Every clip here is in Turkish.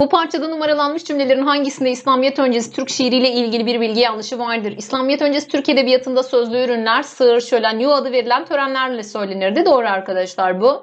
Bu parçada numaralanmış cümlelerin hangisinde İslamiyet öncesi Türk şiiriyle ilgili bir bilgi yanlışı vardır? İslamiyet öncesi Türk edebiyatında sözlü ürünler sığır, şölen, yu adı verilen törenlerle söylenirdi. Doğru arkadaşlar bu.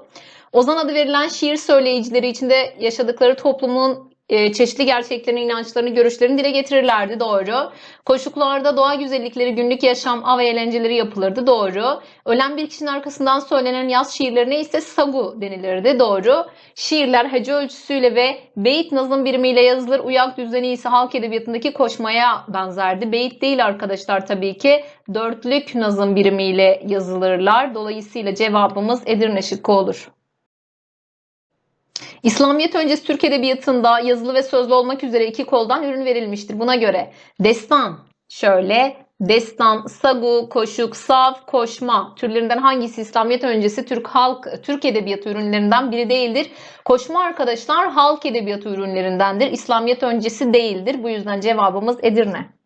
Ozan adı verilen şiir söyleyicileri içinde yaşadıkları toplumun e, çeşitli gerçeklerin inançlarını, görüşlerini dile getirirlerdi doğru. Koşuklarda doğa güzellikleri, günlük yaşam, av eğlenceleri yapılırdı doğru. Ölen bir kişinin arkasından söylenen yaz şiirlerine ise sagu denilirdi doğru. Şiirler hece ölçüsüyle ve beyit nazım birimiyle yazılır. Uyak düzeni ise halk edebiyatındaki koşmaya benzerdi. Beyit değil arkadaşlar tabii ki dörtlük nazım birimiyle yazılırlar. Dolayısıyla cevabımız Edirne şıkkı olur. İslamiyet öncesi Türk Edebiyatı'nda yazılı ve sözlü olmak üzere iki koldan ürün verilmiştir. Buna göre destan şöyle, destan, sagu, koşuk, saf, koşma türlerinden hangisi İslamiyet öncesi Türk halk Türk edebiyatı ürünlerinden biri değildir? Koşma arkadaşlar halk edebiyatı ürünlerindendir. İslamiyet öncesi değildir. Bu yüzden cevabımız Edirne.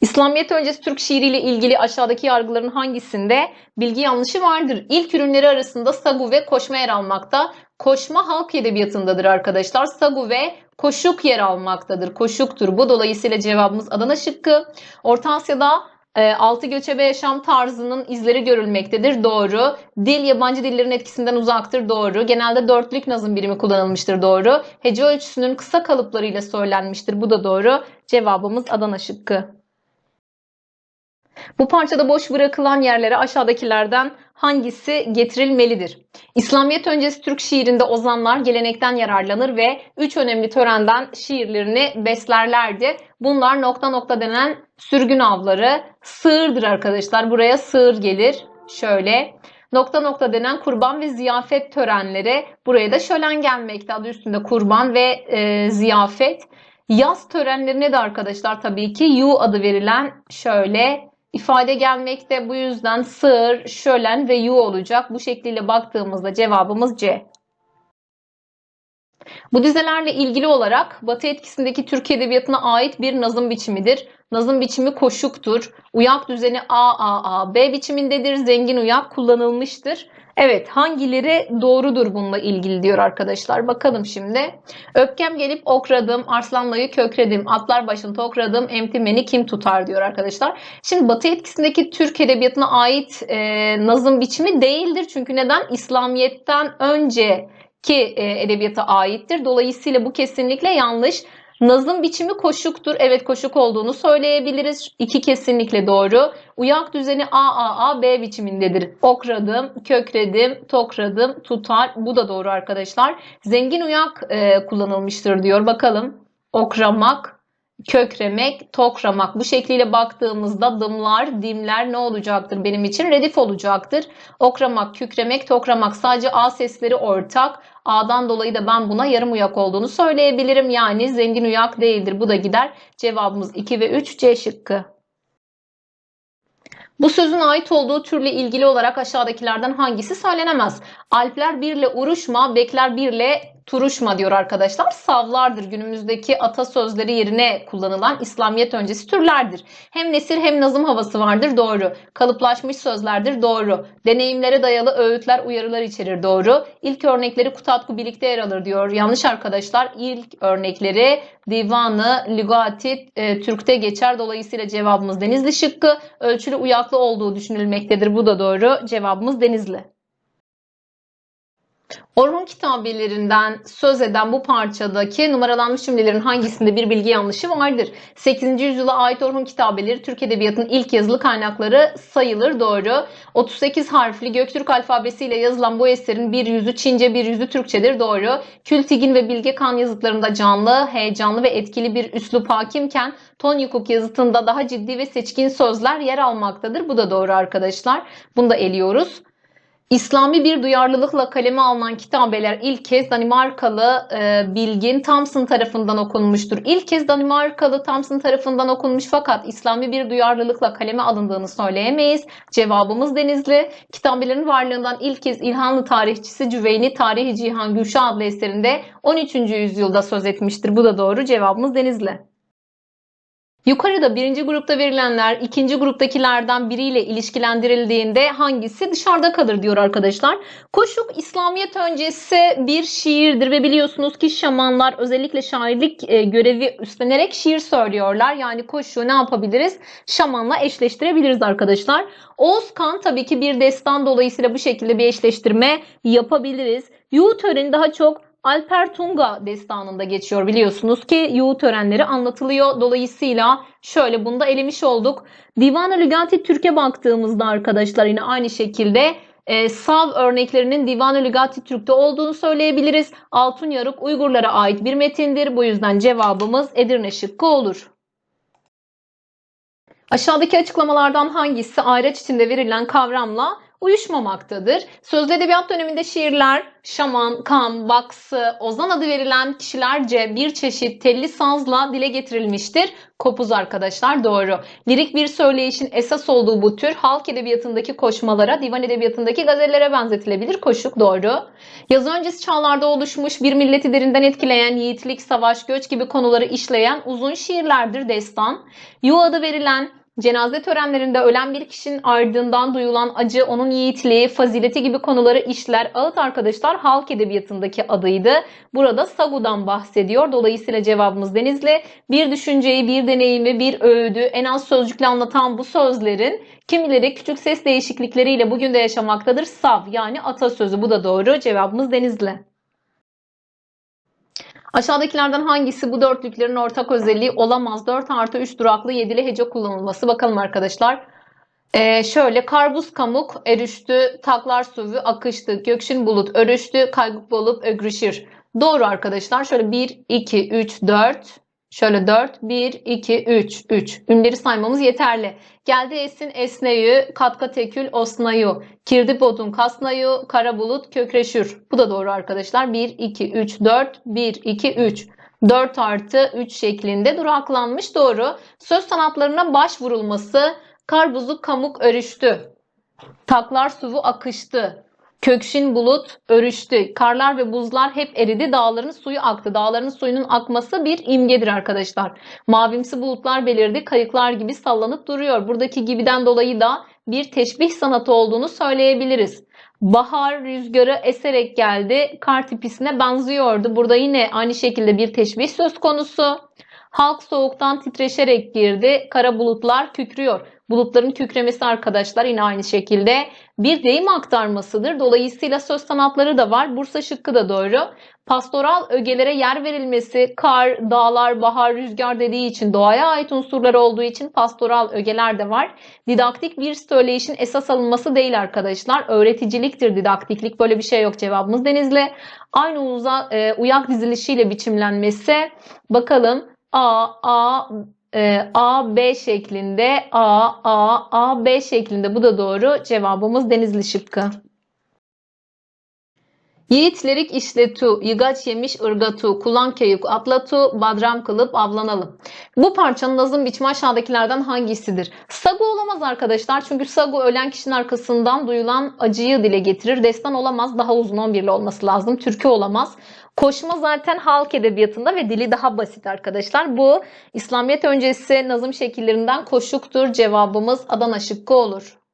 İslamiyet öncesi Türk şiiriyle ilgili aşağıdaki yargıların hangisinde bilgi yanlışı vardır? İlk ürünleri arasında sagu ve koşma yer almakta. Koşma halk edebiyatındadır arkadaşlar. Sagu ve koşuk yer almaktadır. Koşuktur. Bu dolayısıyla cevabımız Adana şıkkı. Orta Asya'da e, altı göçebe yaşam tarzının izleri görülmektedir. Doğru. Dil yabancı dillerin etkisinden uzaktır. Doğru. Genelde dörtlük nazım birimi kullanılmıştır. Doğru. Hece ölçüsünün kısa kalıplarıyla söylenmiştir. Bu da doğru. Cevabımız Adana şıkkı. Bu parçada boş bırakılan yerlere aşağıdakilerden hangisi getirilmelidir? İslamiyet öncesi Türk şiirinde ozanlar gelenekten yararlanır ve üç önemli törenden şiirlerini beslerlerdi. Bunlar nokta nokta denen sürgün avları sığırdır arkadaşlar. Buraya sığır gelir. Şöyle nokta nokta denen kurban ve ziyafet törenleri buraya da şölen gelmekte adı üstünde kurban ve e, ziyafet. Yaz törenlerine de arkadaşlar tabii ki yu adı verilen şöyle İfade gelmekte bu yüzden sığır, şölen ve yu olacak. Bu şekliyle baktığımızda cevabımız C. Bu dizelerle ilgili olarak Batı etkisindeki Türk edebiyatına ait bir nazım biçimidir. Nazım biçimi koşuktur. Uyak düzeni A A A B biçimindedir. Zengin uyak kullanılmıştır. Evet hangileri doğrudur bununla ilgili diyor arkadaşlar. Bakalım şimdi. Öpkem gelip okradım, arslanlayı kökredim, atlar başını tokradım, emtimeni kim tutar diyor arkadaşlar. Şimdi Batı etkisindeki Türk edebiyatına ait e, nazım biçimi değildir. Çünkü neden? İslamiyet'ten önce ki e, edebiyata aittir. Dolayısıyla bu kesinlikle yanlış. Nazım biçimi koşuktur. Evet koşuk olduğunu söyleyebiliriz. İki kesinlikle doğru. Uyak düzeni A A A B biçimindedir. Okradım, kökredim, tokradım, tutar. Bu da doğru arkadaşlar. Zengin uyak e, kullanılmıştır diyor. Bakalım. Okramak, kökremek, tokramak. Bu şekliyle baktığımızda dımlar, dimler ne olacaktır benim için? Redif olacaktır. Okramak, kükremek, tokramak sadece A sesleri ortak. A'dan dolayı da ben buna yarım uyak olduğunu söyleyebilirim. Yani zengin uyak değildir. Bu da gider. Cevabımız 2 ve 3 C şıkkı. Bu sözün ait olduğu türle ilgili olarak aşağıdakilerden hangisi söylenemez? Alpler birle uruşma, bekler birle turuşma diyor arkadaşlar savlardır. Günümüzdeki atasözleri yerine kullanılan İslamiyet öncesi türlerdir. Hem nesir hem nazım havası vardır doğru. Kalıplaşmış sözlerdir doğru. Deneyimlere dayalı öğütler uyarılar içerir doğru. İlk örnekleri Kutatku birlikte yer alır diyor. Yanlış arkadaşlar ilk örnekleri Divanı Lügati e, Türk'te geçer. Dolayısıyla cevabımız Denizli şıkkı. Ölçülü uyaklı olduğu düşünülmektedir. Bu da doğru. Cevabımız Denizli. Orhun kitabelerinden söz eden bu parçadaki numaralanmış cümlelerin hangisinde bir bilgi yanlışı vardır? 8. yüzyıla ait Orhun kitabeleri Türk Edebiyatı'nın ilk yazılı kaynakları sayılır doğru. 38 harfli Göktürk alfabesiyle yazılan bu eserin bir yüzü Çince bir yüzü Türkçedir doğru. Kültigin ve Bilge Kan yazıtlarında canlı, heyecanlı ve etkili bir üslup hakimken Ton Tonyukuk yazıtında daha ciddi ve seçkin sözler yer almaktadır. Bu da doğru arkadaşlar. Bunu da eliyoruz. İslami bir duyarlılıkla kaleme alınan kitabeler ilk kez Danimarkalı e, bilgin Thompson tarafından okunmuştur. İlk kez Danimarkalı Thompson tarafından okunmuş fakat İslami bir duyarlılıkla kaleme alındığını söyleyemeyiz. Cevabımız Denizli. Kitabelerin varlığından ilk kez İlhanlı tarihçisi Cüveyni Tarihi Cihan Gülşah adlı eserinde 13. yüzyılda söz etmiştir. Bu da doğru. Cevabımız Denizli. Yukarıda birinci grupta verilenler ikinci gruptakilerden biriyle ilişkilendirildiğinde hangisi dışarıda kalır diyor arkadaşlar. Koşuk İslamiyet öncesi bir şiirdir ve biliyorsunuz ki şamanlar özellikle şairlik e, görevi üstlenerek şiir söylüyorlar. Yani koşuğu ne yapabiliriz? Şamanla eşleştirebiliriz arkadaşlar. Oğuzkan tabii ki bir destan dolayısıyla bu şekilde bir eşleştirme yapabiliriz. Yu töreni daha çok Alper Tunga destanında geçiyor biliyorsunuz ki Yuhu törenleri anlatılıyor. Dolayısıyla şöyle bunu da elemiş olduk. Divan-ı Lügati Türk'e baktığımızda arkadaşlar yine aynı şekilde e, Sav örneklerinin Divan-ı Lügati Türk'te olduğunu söyleyebiliriz. Altun Yarık Uygurlara ait bir metindir. Bu yüzden cevabımız Edirne şıkkı olur. Aşağıdaki açıklamalardan hangisi ayraç içinde verilen kavramla uyuşmamaktadır. Sözlü edebiyat döneminde şiirler, şaman, kam, baksı, ozan adı verilen kişilerce bir çeşit telli sazla dile getirilmiştir. Kopuz arkadaşlar doğru. Lirik bir söyleyişin esas olduğu bu tür halk edebiyatındaki koşmalara, divan edebiyatındaki gazellere benzetilebilir. Koşuk doğru. Yazı öncesi çağlarda oluşmuş bir milleti derinden etkileyen yiğitlik, savaş, göç gibi konuları işleyen uzun şiirlerdir destan. Yu adı verilen Cenaze törenlerinde ölen bir kişinin ardından duyulan acı, onun yiğitliği, fazileti gibi konuları işler Ağıt Arkadaşlar Halk Edebiyatı'ndaki adıydı. Burada Sagu'dan bahsediyor. Dolayısıyla cevabımız Denizli. Bir düşünceyi, bir deneyimi, bir öğüdü en az sözcükle anlatan bu sözlerin kimileri küçük ses değişiklikleriyle bugün de yaşamaktadır. Sav yani atasözü bu da doğru. Cevabımız Denizli. Aşağıdakilerden hangisi bu dörtlüklerin ortak özelliği olamaz? 4 artı 3 duraklı yedili hece kullanılması. Bakalım arkadaşlar. Ee, şöyle karbuz kamuk eriştü, taklar suvu akıştı, gökşin bulut örüştü, kaygık olup ögrüşür. Doğru arkadaşlar. Şöyle 1, 2, 3, 4, Şöyle 4, 1, 2, 3, 3. Ünleri saymamız yeterli. Geldi esin esneyü, katka tekül osnayu, kirdi bodun kasnayu, kara bulut kökreşür. Bu da doğru arkadaşlar. 1, 2, 3, 4, 1, 2, 3. 4 artı 3 şeklinde duraklanmış doğru. Söz sanatlarına başvurulması, kar buzluk kamuk örüştü. Taklar suvu akıştı. Kökşin bulut örüştü. Karlar ve buzlar hep eridi. Dağların suyu aktı. Dağların suyunun akması bir imgedir arkadaşlar. Mavimsi bulutlar belirdi. Kayıklar gibi sallanıp duruyor. Buradaki gibiden dolayı da bir teşbih sanatı olduğunu söyleyebiliriz. Bahar rüzgarı eserek geldi. Kar tipisine benziyordu. Burada yine aynı şekilde bir teşbih söz konusu. Halk soğuktan titreşerek girdi. Kara bulutlar kükrüyor. Bulutların kükremesi arkadaşlar yine aynı şekilde bir deyim aktarmasıdır. Dolayısıyla söz sanatları da var. Bursa şıkkı da doğru. Pastoral ögelere yer verilmesi kar, dağlar, bahar, rüzgar dediği için doğaya ait unsurlar olduğu için pastoral ögeler de var. Didaktik bir söyleyişin esas alınması değil arkadaşlar. Öğreticiliktir didaktiklik. Böyle bir şey yok cevabımız Denizli. Aynı uza, e, uyak dizilişiyle biçimlenmesi. Bakalım A, A, e, A, B şeklinde A, A, A, B şeklinde. Bu da doğru. Cevabımız Denizli şıkkı. Yiğitlerik işletu, yıgaç yemiş ırgatu, kulan keyuk atlatu, badram kılıp avlanalım. Bu parçanın nazım biçimi aşağıdakilerden hangisidir? Sago olamaz arkadaşlar çünkü sago ölen kişinin arkasından duyulan acıyı dile getirir. Destan olamaz daha uzun 11'li olması lazım. Türkü olamaz. Koşma zaten halk edebiyatında ve dili daha basit arkadaşlar. Bu İslamiyet öncesi nazım şekillerinden koşuktur. Cevabımız Adana şıkkı olur.